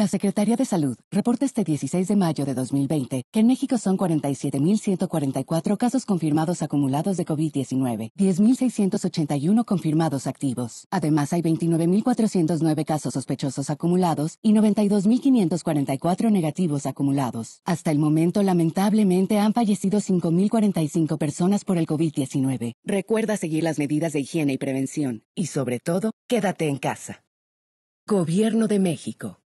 La Secretaría de Salud reporta este 16 de mayo de 2020 que en México son 47.144 casos confirmados acumulados de COVID-19, 10.681 confirmados activos. Además, hay 29.409 casos sospechosos acumulados y 92.544 negativos acumulados. Hasta el momento, lamentablemente, han fallecido 5.045 personas por el COVID-19. Recuerda seguir las medidas de higiene y prevención. Y sobre todo, quédate en casa. Gobierno de México.